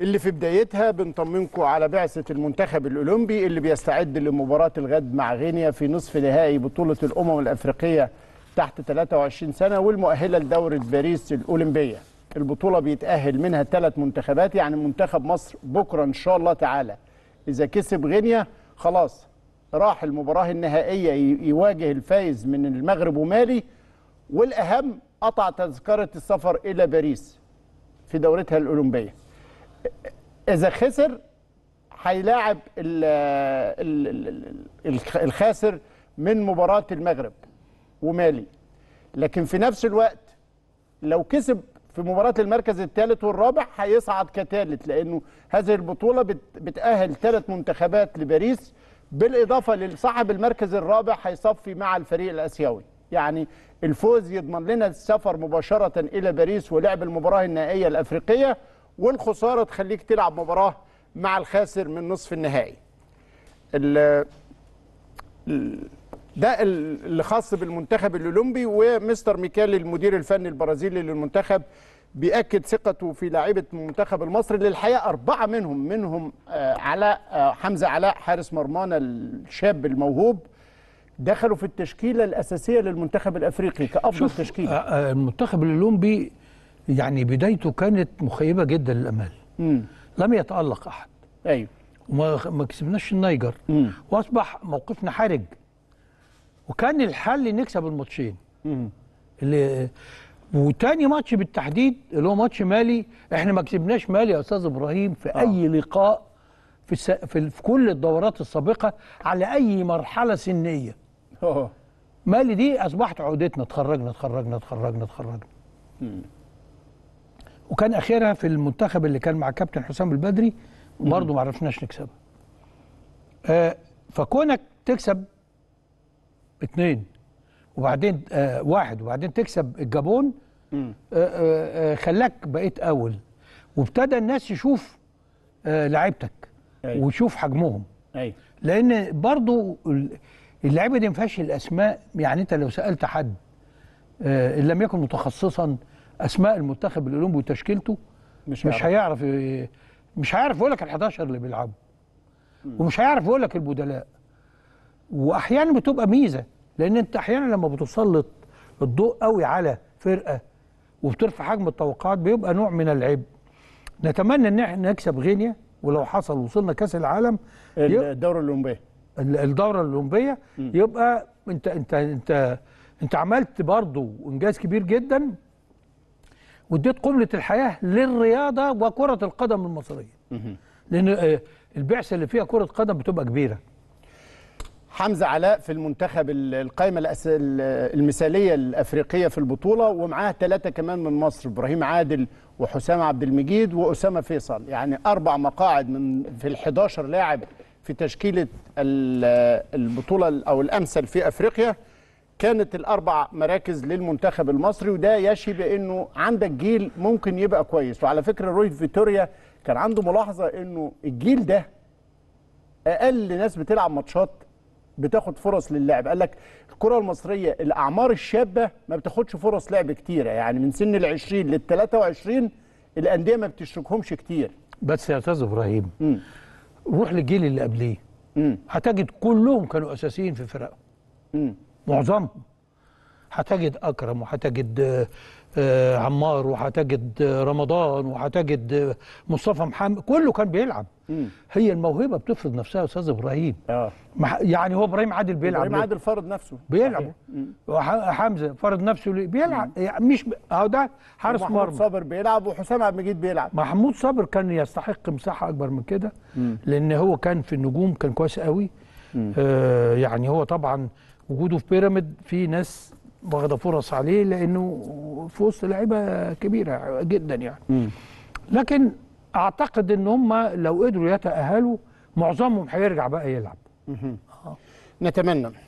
اللي في بدايتها بنطمنكم على بعثة المنتخب الأولمبي اللي بيستعد لمباراة الغد مع غينيا في نصف نهائي بطولة الأمم الأفريقية تحت 23 سنة والمؤهلة لدورة باريس الأولمبية البطولة بيتأهل منها ثلاث منتخبات يعني منتخب مصر بكرة إن شاء الله تعالى إذا كسب غينيا خلاص راح المباراة النهائية يواجه الفايز من المغرب ومالي والأهم قطع تذكرة السفر إلى باريس في دورتها الأولمبية اذا خسر هيلاعب الخاسر من مباراه المغرب ومالي لكن في نفس الوقت لو كسب في مباراة المركز الثالث والرابع هيصعد كثالث لأنه هذه البطولة بتأهل ثلاث منتخبات لباريس بالإضافة لصاحب المركز الرابع هيصفي مع الفريق الآسيوي يعني الفوز يضمن لنا السفر مباشرة إلى باريس ولعب المباراة النهائية الأفريقية والخساره تخليك تلعب مباراه مع الخاسر من نصف النهائي. ده اللي خاص بالمنتخب الاولمبي ومستر ميكالي المدير الفني البرازيلي للمنتخب بيأكد ثقته في لاعيبة المنتخب المصري للحقيقة أربعة منهم منهم آه، علاء آه، حمزة علاء حارس مرمانا الشاب الموهوب دخلوا في التشكيلة الأساسية للمنتخب الأفريقي كأفضل تشكيلة آه، المنتخب الأولمبي يعني بدايته كانت مخيبه جدا للامال مم. لم يتالق احد ايوه وما كسبناش النيجر مم. واصبح موقفنا حرج وكان الحل نكسب الماتشين اللي وتاني ماتش بالتحديد اللي هو ماتش مالي احنا ما كسبناش مالي يا استاذ ابراهيم في آه. اي لقاء في, الس... في في كل الدورات السابقه على اي مرحله سنيه أوه. مالي دي اصبحت عودتنا تخرجنا تخرجنا تخرجنا تخرجنا مم. وكان اخرها في المنتخب اللي كان مع كابتن حسام البدري وبرضه ما عرفناش نكسبها آه فكونك تكسب اثنين وبعدين آه واحد وبعدين تكسب الجابون آه،, آه آه خلاك بقيت اول وابتدى الناس تشوف آه لعيبتك أيوة. ويشوف حجمهم أيوة. لان برضه اللعيبه دي ما فيهاش الاسماء يعني انت لو سالت حد آه، ان لم يكن متخصصا اسماء المنتخب الاولمبي وتشكيلته مش, مش هيعرف مش هيعرف يقول لك ال 11 اللي بيلعبوا ومش هيعرف يقول لك البدلاء واحيانا بتبقى ميزه لان انت احيانا لما بتسلط الضوء قوي على فرقه وبترفع حجم التوقعات بيبقى نوع من العيب نتمنى ان احنا نكسب غينيا ولو حصل وصلنا كاس العالم الدوره الاولمبيه الدوره الاولمبيه يبقى انت انت انت انت عملت برضه انجاز كبير جدا واديت قمله الحياه للرياضه وكره القدم المصريه لان آه، البعثه اللي فيها كره قدم بتبقى كبيره حمزه علاء في المنتخب القائمه المثاليه الافريقيه في البطوله ومعاه ثلاثه كمان من مصر ابراهيم عادل وحسام عبد المجيد واسامه فيصل يعني اربع مقاعد من في ال11 لاعب في تشكيله البطوله او الامثل في افريقيا كانت الاربع مراكز للمنتخب المصري وده يشي بانه عندك جيل ممكن يبقى كويس وعلى فكره روي فيتوريا كان عنده ملاحظه انه الجيل ده اقل ناس بتلعب ماتشات بتاخد فرص للعب قال لك الكره المصريه الاعمار الشابه ما بتاخدش فرص لعب كتيره يعني من سن ال20 لل23 الانديه ما بتشركهمش كتير بس يا استاذ ابراهيم روح للجيل اللي قبليه هتجد كلهم كانوا اساسيين في فرقهم معظمهم هتجد اكرم وهتجد آه، عمار وهتجد رمضان وهتجد مصطفى محمد كله كان بيلعب مم. هي الموهبه بتفرض نفسها يا استاذ ابراهيم آه. يعني هو ابراهيم عادل بيلعب ابراهيم عادل فرض نفسه بيلعب حمزه فرض نفسه ليه بيلعب يعني مش اهو ده حارس مرمى محمود صابر بيلعب وحسام عبد المجيد بيلعب محمود صابر كان يستحق مساحه اكبر من كده لان هو كان في النجوم كان كويس قوي آه يعني هو طبعا وجوده في بيراميد في ناس واخده فرص عليه لانه في وسط لعيبه كبيره جدا يعني م. لكن اعتقد ان هم لو قدروا يتاهلوا معظمهم هيرجع بقى يلعب آه. نتمنى